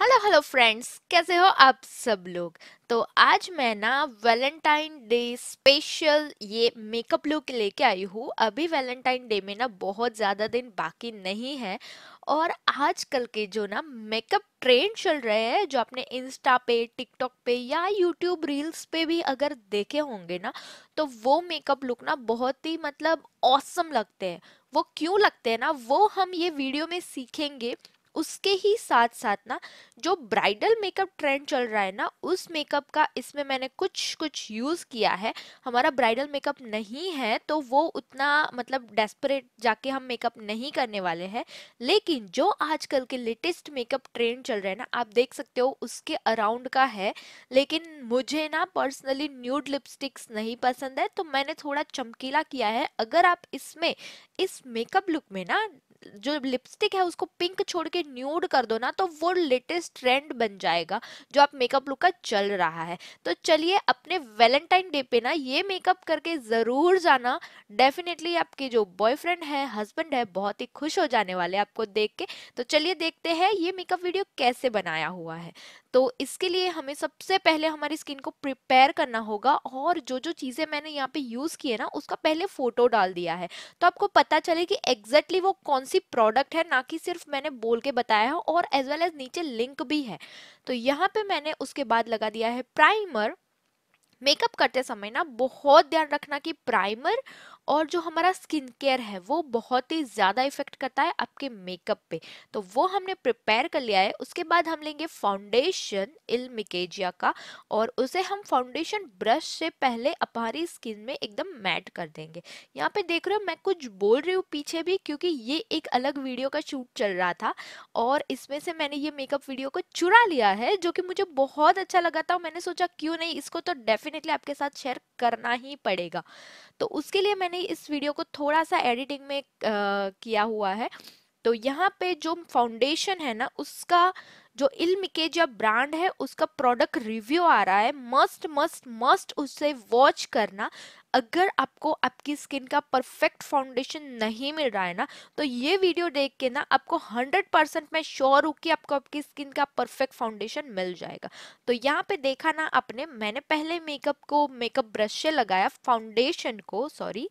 hello hello friends कैसे हो आप सब लोग तो आज मैं ना वैलेंटाइन डे स्पेशल ये मेकअप लुक लेके आई हूँ अभी वैलेंटाइन डे में ना बहुत ज़्यादा दिन बाकी नहीं है और आजकल के जो ना मेकअप ट्रेंड चल रहे हैं जो आपने इंस्टा पे टिकटॉक पे या यूट्यूब रील्स पे भी अगर देखे होंगे ना तो वो मेकअप लुक ना बहुत ही मतलब औसम लगते हैं वो क्यों लगते हैं ना वो हम ये वीडियो में सीखेंगे उसके ही साथ साथ ना जो ब्राइडल मेकअप ट्रेंड चल रहा है ना उस मेकअप का इसमें मैंने कुछ कुछ यूज़ किया है हमारा ब्राइडल मेकअप नहीं है तो वो उतना मतलब डेस्परेट जाके हम मेकअप नहीं करने वाले हैं लेकिन जो आजकल के लेटेस्ट मेकअप ट्रेंड चल रहा है ना आप देख सकते हो उसके अराउंड का है लेकिन मुझे ना पर्सनली न्यूड लिपस्टिक्स नहीं पसंद है तो मैंने थोड़ा चमकीला किया है अगर आप इसमें इस मेकअप लुक में ना जो लिपस्टिक है उसको पिंक छोड़ के न्यूड कर दो ना तो वो लेटेस्ट ट्रेंड बन जाएगा जो आप मेकअप लुक का चल रहा है तो चलिए अपने वैलेंटाइन डे पे ना ये मेकअप करके ज़रूर जाना डेफिनेटली आपके जो बॉयफ्रेंड है हस्बैंड है बहुत ही खुश हो जाने वाले आपको देख के तो चलिए देखते हैं ये मेकअप वीडियो कैसे बनाया हुआ है तो इसके लिए हमें सबसे पहले हमारी स्किन को प्रिपेयर करना होगा और जो जो चीज़ें मैंने यहाँ पे यूज़ किए ना उसका पहले फ़ोटो डाल दिया है तो आपको पता चले कि एग्जैक्टली वो कौन सी प्रोडक्ट है ना कि सिर्फ मैंने बोल के बताया है और एज वेल एज नीचे लिंक भी है तो यहाँ पर मैंने उसके बाद लगा दिया है प्राइमर मेकअप करते समय ना बहुत ध्यान रखना कि प्राइमर और जो हमारा स्किन केयर है वो बहुत ही ज़्यादा इफेक्ट करता है आपके मेकअप पे तो वो हमने प्रिपेयर कर लिया है उसके बाद हम लेंगे फाउंडेशन इल मिकेजिया का और उसे हम फाउंडेशन ब्रश से पहले अपहारी स्किन में एकदम मैट कर देंगे यहाँ पे देख रहे हो मैं कुछ बोल रही हूँ पीछे भी क्योंकि ये एक अलग वीडियो का शूट चल रहा था और इसमें से मैंने ये मेकअप वीडियो को चुरा लिया है जो कि मुझे बहुत अच्छा लगा था मैंने सोचा क्यों नहीं इसको तो डेफिनेटली आपके साथ शेयर करना ही पड़ेगा तो उसके लिए मैंने मैंने इस वीडियो को थोड़ा सा एडिटिंग में आ, किया हुआ है तो यहाँ पे जो फाउंडेशन है ना उसका जो इल्म के जो ब्रांड है उसका प्रोडक्ट रिव्यू आ रहा है मस्ट मस्ट मस्ट उसे वॉच करना अगर आपको आपकी स्किन का परफेक्ट फाउंडेशन नहीं मिल रहा है ना तो ये वीडियो देख के ना आपको 100 परसेंट मैं श्योर हूँ कि आपको आपकी स्किन का परफेक्ट फाउंडेशन मिल जाएगा तो यहाँ पे देखा ना आपने मैंने पहले मेकअप को मेकअप ब्रश से लगाया फाउंडेशन को सॉरी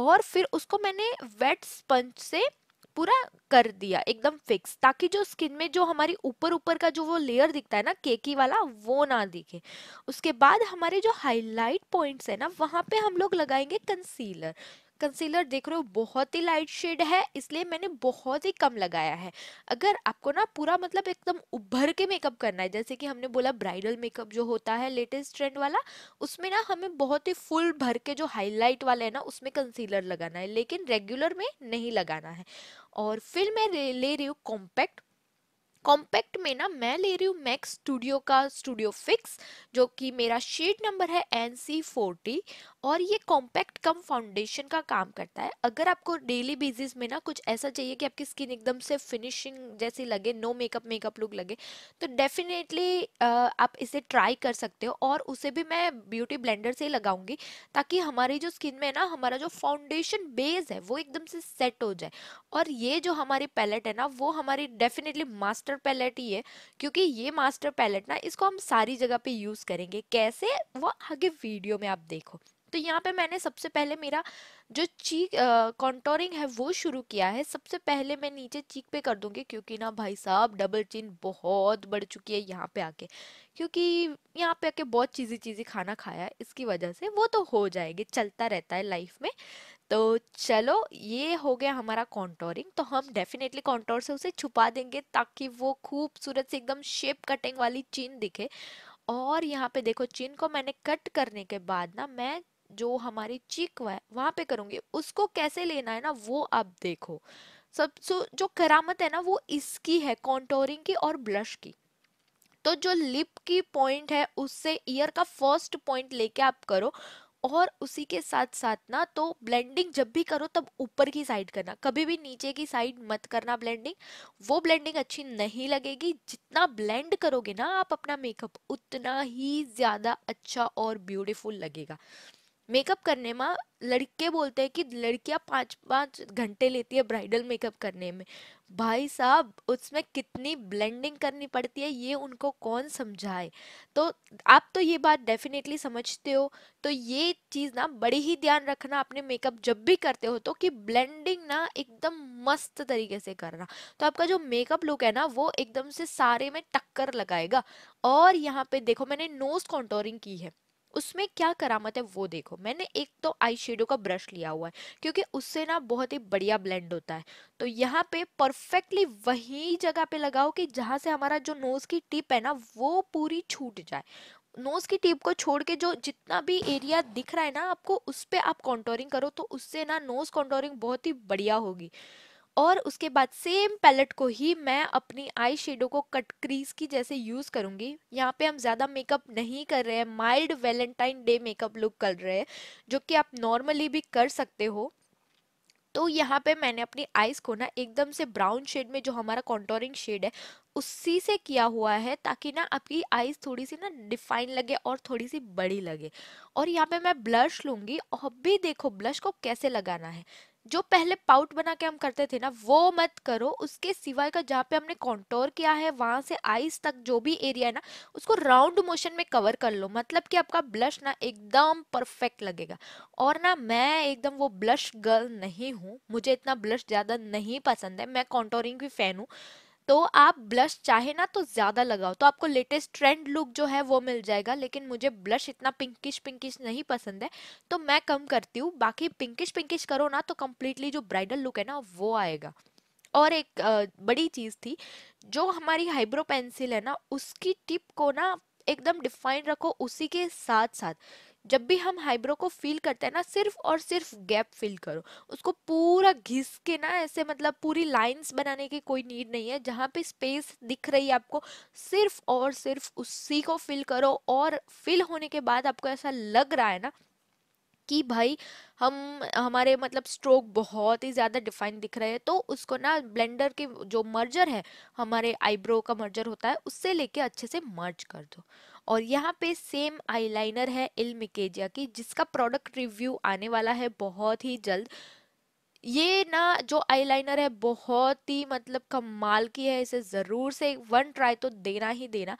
और फिर उसको मैंने वेट स्पंज से पूरा कर दिया एकदम फिक्स ताकि जो स्किन में जो हमारी ऊपर ऊपर का जो वो लेयर दिखता है ना केकी वाला वो ना दिखे उसके बाद हमारे जो हाईलाइट पॉइंट्स है ना वहाँ पे हम लोग लगाएंगे कंसीलर कंसीलर देख रहे हो बहुत ही लाइट शेड है इसलिए मैंने बहुत ही कम लगाया है अगर आपको ना पूरा मतलब एकदम उभर के मेकअप करना है जैसे कि हमने बोला ब्राइडल मेकअप जो होता है लेटेस्ट ट्रेंड वाला उसमें ना हमें बहुत ही फुल भर के जो हाईलाइट वाला है ना उसमें कंसीलर लगाना है लेकिन रेगुलर में नहीं लगाना है और फिर मैं ले रही हूँ कॉम्पैक्ट कॉम्पैक्ट में ना मैं ले रही हूँ मैक्स स्टूडियो का स्टूडियो फिक्स जो कि मेरा शेड नंबर है एन सी फोर्टी और ये कॉम्पैक्ट कम फाउंडेशन का काम करता है अगर आपको डेली बेसिस में ना कुछ ऐसा चाहिए कि आपकी स्किन एकदम से फिनिशिंग जैसी लगे नो मेकअप मेकअप लुक लगे तो डेफिनेटली आप इसे ट्राई कर सकते हो और उसे भी मैं ब्यूटी ब्लेंडर से ही लगाऊंगी ताकि हमारी जो स्किन में ना हमारा जो फाउंडेशन बेस है वो एकदम से सेट हो जाए और ये जो हमारी पैलेट है ना वो हमारी डेफिनेटली मास्टर पैलेट ही है क्योंकि ये मास्टर पैलेट ना इसको हम सारी जगह पर यूज़ करेंगे कैसे वो आगे वीडियो में आप देखो तो यहाँ पे मैंने सबसे पहले मेरा जो चीक कॉन्टोरिंग है वो शुरू किया है सबसे पहले मैं नीचे चीक पे कर दूँगी क्योंकि ना भाई साहब डबल चिन बहुत बढ़ चुकी है यहाँ पे आके क्योंकि यहाँ पे आके बहुत चीज़ी चीज़ी खाना खाया है इसकी वजह से वो तो हो जाएगी चलता रहता है लाइफ में तो चलो ये हो गया हमारा कॉन्टोरिंग तो हम डेफिनेटली कॉन्टोर से उसे छुपा देंगे ताकि वो खूबसूरत से एकदम शेप कटिंग वाली चीन दिखे और यहाँ पे देखो चीन को मैंने कट करने के बाद ना मैं जो हमारी चीक है वहां पे करूंगी उसको कैसे लेना है ना वो आप देखो सब सो जो करामत है ना वो इसकी है कॉन्टोरिंग की और ब्लश की तो जो लिप की पॉइंट है उससे ईयर का फर्स्ट पॉइंट लेके आप करो और उसी के साथ साथ ना तो ब्लेंडिंग जब भी करो तब ऊपर की साइड करना कभी भी नीचे की साइड मत करना ब्लेंडिंग वो ब्लेंडिंग अच्छी नहीं लगेगी जितना ब्लेंड करोगे ना आप अपना मेकअप उतना ही ज़्यादा अच्छा और ब्यूटीफुल लगेगा मेकअप करने में लड़के बोलते हैं कि लड़कियां पाँच पाँच घंटे लेती है ब्राइडल मेकअप करने में भाई साहब उसमें कितनी ब्लेंडिंग करनी पड़ती है ये उनको कौन समझाए तो आप तो ये बात डेफिनेटली समझते हो तो ये चीज़ ना बड़ी ही ध्यान रखना अपने मेकअप जब भी करते हो तो कि ब्लेंडिंग ना एकदम मस्त तरीके से करना तो आपका जो मेकअप लुक है ना वो एकदम से सारे में टक्कर लगाएगा और यहाँ पे देखो मैंने नोज कॉन्टोरिंग की है उसमें क्या करामत है वो देखो मैंने एक तो आई शेडो का ब्रश लिया हुआ है क्योंकि उससे ना बहुत ही बढ़िया ब्लेंड होता है तो यहाँ पे परफेक्टली वही जगह पे लगाओ कि जहाँ से हमारा जो नोज़ की टिप है ना वो पूरी छूट जाए नोज़ की टिप को छोड़ के जो जितना भी एरिया दिख रहा है ना आपको उस पर आप कॉन्टोरिंग करो तो उससे ना नोज़ कॉन्टोरिंग बहुत ही बढ़िया होगी और उसके बाद सेम पैलेट को ही मैं अपनी आई शेडो को कट क्रीज की जैसे यूज़ करूंगी यहाँ पे हम ज़्यादा मेकअप नहीं कर रहे हैं mild Valentine day makeup look कर रहे हैं जो कि आप नॉर्मली भी कर सकते हो तो यहाँ पे मैंने अपनी आईज को ना एकदम से ब्राउन शेड में जो हमारा कॉन्टोरिंग शेड है उसी से किया हुआ है ताकि ना आपकी आईज थोड़ी सी ना डिफाइन लगे और थोड़ी सी बड़ी लगे और यहाँ पे मैं ब्लश लूंगी और भी देखो ब्लश को कैसे लगाना है जो पहले पाउट बना के हम करते थे ना वो मत करो उसके सिवाय का जहाँ पे हमने कॉन्टोर किया है वहाँ से आईज तक जो भी एरिया है ना उसको राउंड मोशन में कवर कर लो मतलब कि आपका ब्लश ना एकदम परफेक्ट लगेगा और ना मैं एकदम वो ब्लश गर्ल नहीं हूँ मुझे इतना ब्लश ज़्यादा नहीं पसंद है मैं कॉन्टोरिंग की फ़ैन हूँ तो आप ब्लश चाहे ना तो ज़्यादा लगाओ तो आपको लेटेस्ट ट्रेंड लुक जो है वो मिल जाएगा लेकिन मुझे ब्लश इतना पिंकिश पिंकिश नहीं पसंद है तो मैं कम करती हूँ बाकी पिंकिश पिंकिश करो ना तो कम्प्लीटली जो ब्राइडल लुक है ना वो आएगा और एक बड़ी चीज़ थी जो हमारी हाइब्रो पेंसिल है ना उसकी टिप को ना एकदम डिफाइन रखो उसी के साथ साथ जब भी हम हाइब्रो को फील करते हैं ना सिर्फ और सिर्फ गैप फिल करो उसको पूरा घिस के ना ऐसे मतलब पूरी लाइंस बनाने की कोई नीड नहीं है जहाँ पे स्पेस दिख रही है आपको सिर्फ और सिर्फ उसी को फिल करो और फिल होने के बाद आपको ऐसा लग रहा है ना कि भाई हम हमारे मतलब स्ट्रोक बहुत ही ज़्यादा डिफाइन दिख रहे हैं तो उसको ना ब्लेंडर के जो मर्जर है हमारे आईब्रो का मर्जर होता है उससे लेके अच्छे से मर्ज कर दो और यहाँ पे सेम आईलाइनर है इल मिकेजिया की जिसका प्रोडक्ट रिव्यू आने वाला है बहुत ही जल्द ये ना जो आईलाइनर है बहुत ही मतलब कमाल की है इसे ज़रूर से वन ट्राई तो देना ही देना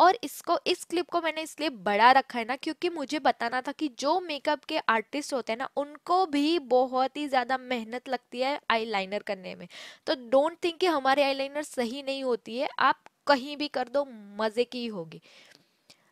और इसको इस क्लिप को मैंने इसलिए बड़ा रखा है ना क्योंकि मुझे बताना था कि जो मेकअप के आर्टिस्ट होते हैं ना उनको भी बहुत ही ज़्यादा मेहनत लगती है आईलाइनर करने में तो डोंट थिंक कि हमारे आईलाइनर सही नहीं होती है आप कहीं भी कर दो मज़े की होगी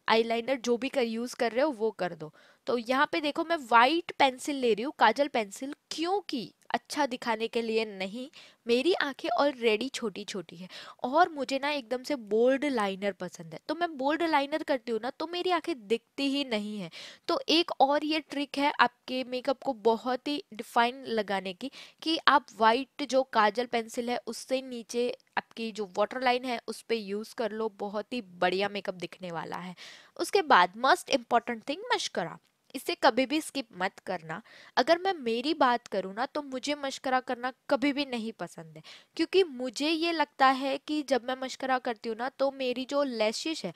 आईलाइनर जो भी कर यूज़ कर रहे हो वो कर दो तो यहाँ पे देखो मैं वाइट पेंसिल ले रही हूँ काजल पेंसिल क्योंकि अच्छा दिखाने के लिए नहीं मेरी आंखें ऑलरेडी छोटी छोटी है और मुझे ना एकदम से बोल्ड लाइनर पसंद है तो मैं बोल्ड लाइनर करती हूँ ना तो मेरी आंखें दिखती ही नहीं है तो एक और ये ट्रिक है आपके मेकअप को बहुत ही डिफाइन लगाने की कि आप वाइट जो काजल पेंसिल है उससे नीचे आपकी जो वाटर लाइन है उस पर यूज़ कर लो बहुत ही बढ़िया मेकअप दिखने वाला है उसके बाद मस्ट इम्पॉर्टेंट थिंग मशकरा इसे कभी भी स्किप मत करना अगर मैं मेरी बात करूँ ना तो मुझे मशकरा करना कभी भी नहीं पसंद है क्योंकि मुझे ये लगता है कि जब मैं मशकरा करती हूँ ना तो मेरी जो लैशेज है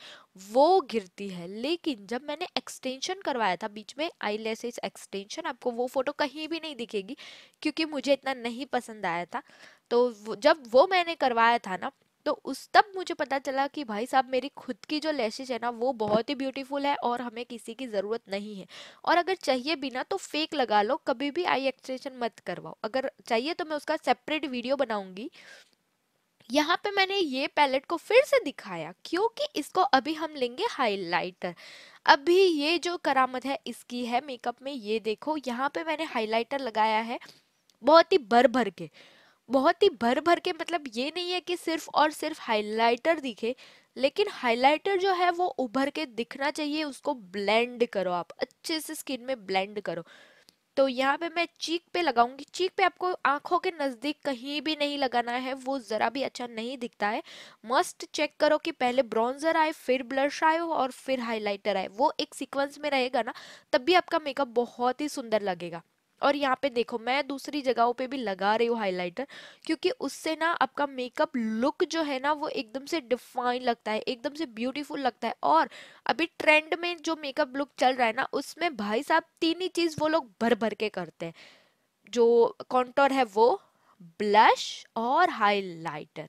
वो गिरती है लेकिन जब मैंने एक्सटेंशन करवाया था बीच में आई लैसेज एक्सटेंशन आपको वो फ़ोटो कहीं भी नहीं दिखेगी क्योंकि मुझे इतना नहीं पसंद आया था तो जब वो मैंने करवाया था ना तो उस तब मुझे पता चला कि भाई साहब मेरी खुद की जो लैशेज है ना वो बहुत ही ब्यूटीफुल है और हमें किसी की ज़रूरत नहीं है और अगर चाहिए भी ना तो फेक लगा लो कभी भी आई एक्सटेंशन मत करवाओ अगर चाहिए तो मैं उसका सेपरेट वीडियो बनाऊंगी यहाँ पे मैंने ये पैलेट को फिर से दिखाया क्योंकि इसको अभी हम लेंगे हाइलाइटर अभी ये जो करामत है इसकी है मेकअप में ये देखो यहाँ पे मैंने हाइलाइटर लगाया है बहुत ही भर भर के बहुत ही भर भर के मतलब ये नहीं है कि सिर्फ और सिर्फ हाइलाइटर दिखे लेकिन हाइलाइटर जो है वो उभर के दिखना चाहिए उसको ब्लेंड करो आप अच्छे से स्किन में ब्लेंड करो तो यहाँ पे मैं चीक पे लगाऊंगी चीक पे आपको आंखों के नज़दीक कहीं भी नहीं लगाना है वो ज़रा भी अच्छा नहीं दिखता है मस्ट चेक करो कि पहले ब्रॉन्जर आए फिर ब्लश आए और फिर हाइलाइटर आए वो एक सीक्वेंस में रहेगा ना तब भी आपका मेकअप बहुत ही सुंदर लगेगा और यहाँ पे देखो मैं दूसरी जगहों पे भी लगा रही हूँ हाइलाइटर क्योंकि उससे ना आपका मेकअप लुक जो है ना वो एकदम से डिफाइन लगता है एकदम से ब्यूटीफुल लगता है और अभी ट्रेंड में जो मेकअप लुक चल रहा है ना उसमें भाई साहब तीन ही चीज़ वो लोग भर भर के करते हैं जो कॉन्टोर है वो ब्लश और हाइलाइटर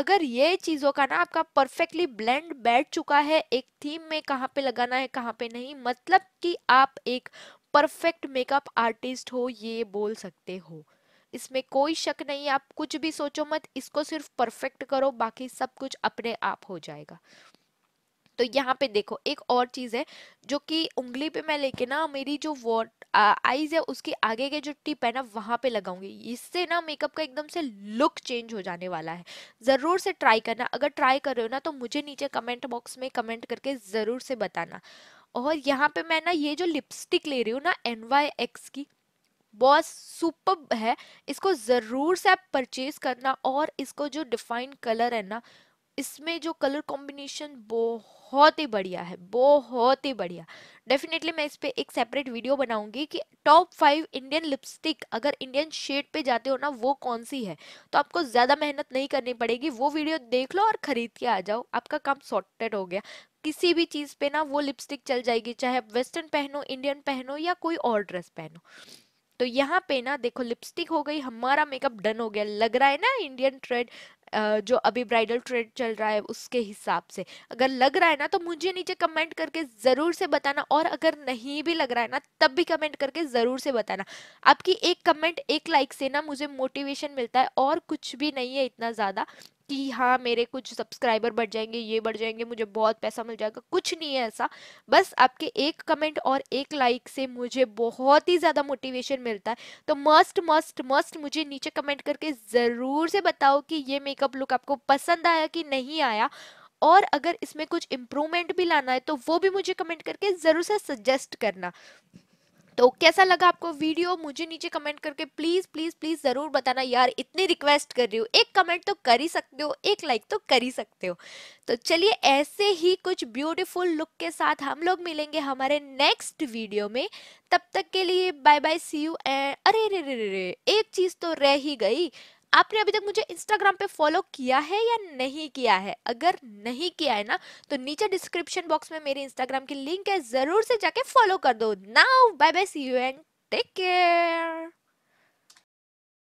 अगर ये चीज़ों का ना आपका परफेक्टली ब्लेंड बैठ चुका है एक थीम में कहाँ पे लगाना है कहाँ पे नहीं मतलब कि आप एक परफेक्ट मेकअप आर्टिस्ट हो ये बोल सकते हो इसमें कोई शक नहीं आप कुछ भी सोचो मत इसको सिर्फ परफेक्ट करो बाकी सब कुछ अपने आप हो जाएगा तो यहाँ पे देखो एक और चीज़ है जो कि उंगली पे मैं लेके ना मेरी जो वॉट आईज है उसके आगे के जो टिप है ना वहाँ पे लगाऊंगी इससे ना मेकअप का एकदम से लुक चेंज हो जाने वाला है ज़रूर से ट्राई करना अगर ट्राई कर रहे हो ना तो मुझे नीचे कमेंट बॉक्स में कमेंट करके ज़रूर से बताना और यहाँ पे मैं ना ये जो लिपस्टिक ले रही हूँ ना एन वाई एक्स की बहुत सुपर है इसको ज़रूर से आप परचेज करना और इसको जो डिफाइन कलर है ना इसमें जो कलर कॉम्बिनेशन बहुत बहुत ही बढ़िया है बहुत ही बढ़िया डेफिनेटली मैं इस पर एक सेपरेट वीडियो बनाऊंगी कि टॉप फाइव इंडियन लिपस्टिक अगर इंडियन शेड पे जाते हो ना वो कौन सी है तो आपको ज़्यादा मेहनत नहीं करनी पड़ेगी वो वीडियो देख लो और ख़रीद के आ जाओ आपका काम सॉर्टेड हो गया किसी भी चीज़ पे ना वो लिपस्टिक चल जाएगी चाहे आप वेस्टर्न पहनो इंडियन पहनो या कोई और ड्रेस पहनो तो यहाँ पे ना देखो लिपस्टिक हो गई हमारा मेकअप डन हो गया लग रहा है ना इंडियन ट्रेड जो अभी ब्राइडल ट्रेंड चल रहा है उसके हिसाब से अगर लग रहा है ना तो मुझे नीचे कमेंट करके ज़रूर से बताना और अगर नहीं भी लग रहा है ना तब भी कमेंट करके ज़रूर से बताना आपकी एक कमेंट एक लाइक से ना मुझे मोटिवेशन मिलता है और कुछ भी नहीं है इतना ज़्यादा कि हाँ मेरे कुछ सब्सक्राइबर बढ़ जाएंगे ये बढ़ जाएंगे मुझे बहुत पैसा मिल जाएगा कुछ नहीं है ऐसा बस आपके एक कमेंट और एक लाइक से मुझे बहुत ही ज़्यादा मोटिवेशन मिलता है तो मस्ट मस्ट मस्ट मुझे नीचे कमेंट करके ज़रूर से बताओ कि ये मेकअप लुक आपको पसंद आया कि नहीं आया और अगर इसमें कुछ इम्प्रूवमेंट भी लाना है तो वो भी मुझे कमेंट करके ज़रूर से सजेस्ट करना तो कैसा लगा आपको वीडियो मुझे नीचे कमेंट करके प्लीज़ प्लीज़ प्लीज़ ज़रूर बताना यार इतनी रिक्वेस्ट कर रही हूँ एक कमेंट तो कर ही सकते हो एक लाइक तो कर ही सकते हो तो चलिए ऐसे ही कुछ ब्यूटीफुल लुक के साथ हम लोग मिलेंगे हमारे नेक्स्ट वीडियो में तब तक के लिए bye bye see you and अरे रे रे रे एक चीज़ तो रह ही गई आपने अभी तक मुझे इंस्टाग्राम पे फॉलो किया है या नहीं किया है अगर नहीं किया है ना तो नीचे डिस्क्रिप्शन बॉक्स में मेरे इंस्टाग्राम की लिंक है जरूर से जाके फॉलो कर दो now bye bye see you and take care